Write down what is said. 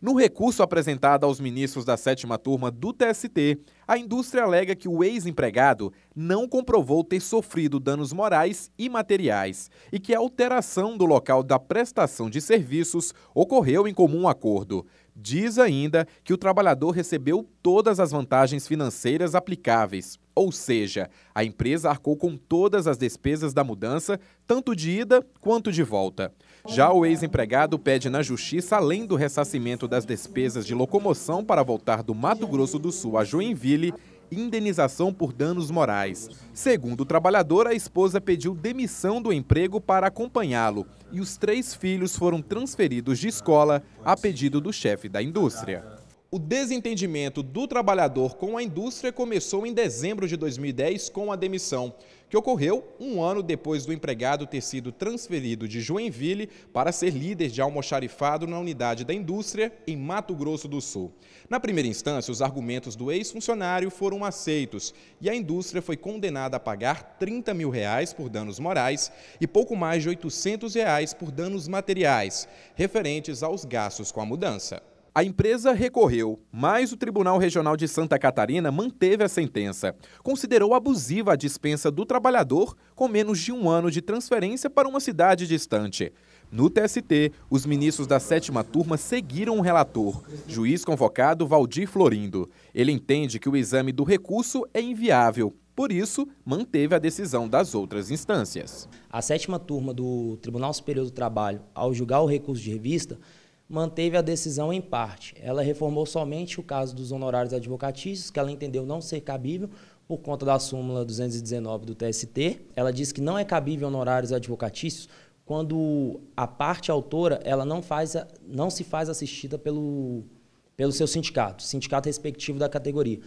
No recurso apresentado aos ministros da sétima turma do TST, a indústria alega que o ex-empregado não comprovou ter sofrido danos morais e materiais e que a alteração do local da prestação de serviços ocorreu em comum acordo. Diz ainda que o trabalhador recebeu todas as vantagens financeiras aplicáveis, ou seja, a empresa arcou com todas as despesas da mudança, tanto de ida quanto de volta. Já o ex-empregado pede na justiça, além do ressarcimento das despesas de locomoção para voltar do Mato Grosso do Sul a Joinville, indenização por danos morais. Segundo o trabalhador, a esposa pediu demissão do emprego para acompanhá-lo e os três filhos foram transferidos de escola a pedido do chefe da indústria. O desentendimento do trabalhador com a indústria começou em dezembro de 2010 com a demissão, que ocorreu um ano depois do empregado ter sido transferido de Joinville para ser líder de almoxarifado na unidade da indústria em Mato Grosso do Sul. Na primeira instância, os argumentos do ex-funcionário foram aceitos e a indústria foi condenada a pagar 30 mil reais por danos morais e pouco mais de 800 reais por danos materiais, referentes aos gastos com a mudança. A empresa recorreu, mas o Tribunal Regional de Santa Catarina manteve a sentença. Considerou abusiva a dispensa do trabalhador com menos de um ano de transferência para uma cidade distante. No TST, os ministros da sétima turma seguiram o relator, juiz convocado Valdir Florindo. Ele entende que o exame do recurso é inviável. Por isso, manteve a decisão das outras instâncias. A sétima turma do Tribunal Superior do Trabalho, ao julgar o recurso de revista, manteve a decisão em parte. Ela reformou somente o caso dos honorários advocatícios, que ela entendeu não ser cabível por conta da súmula 219 do TST. Ela diz que não é cabível honorários advocatícios quando a parte autora ela não, faz, não se faz assistida pelo, pelo seu sindicato, sindicato respectivo da categoria.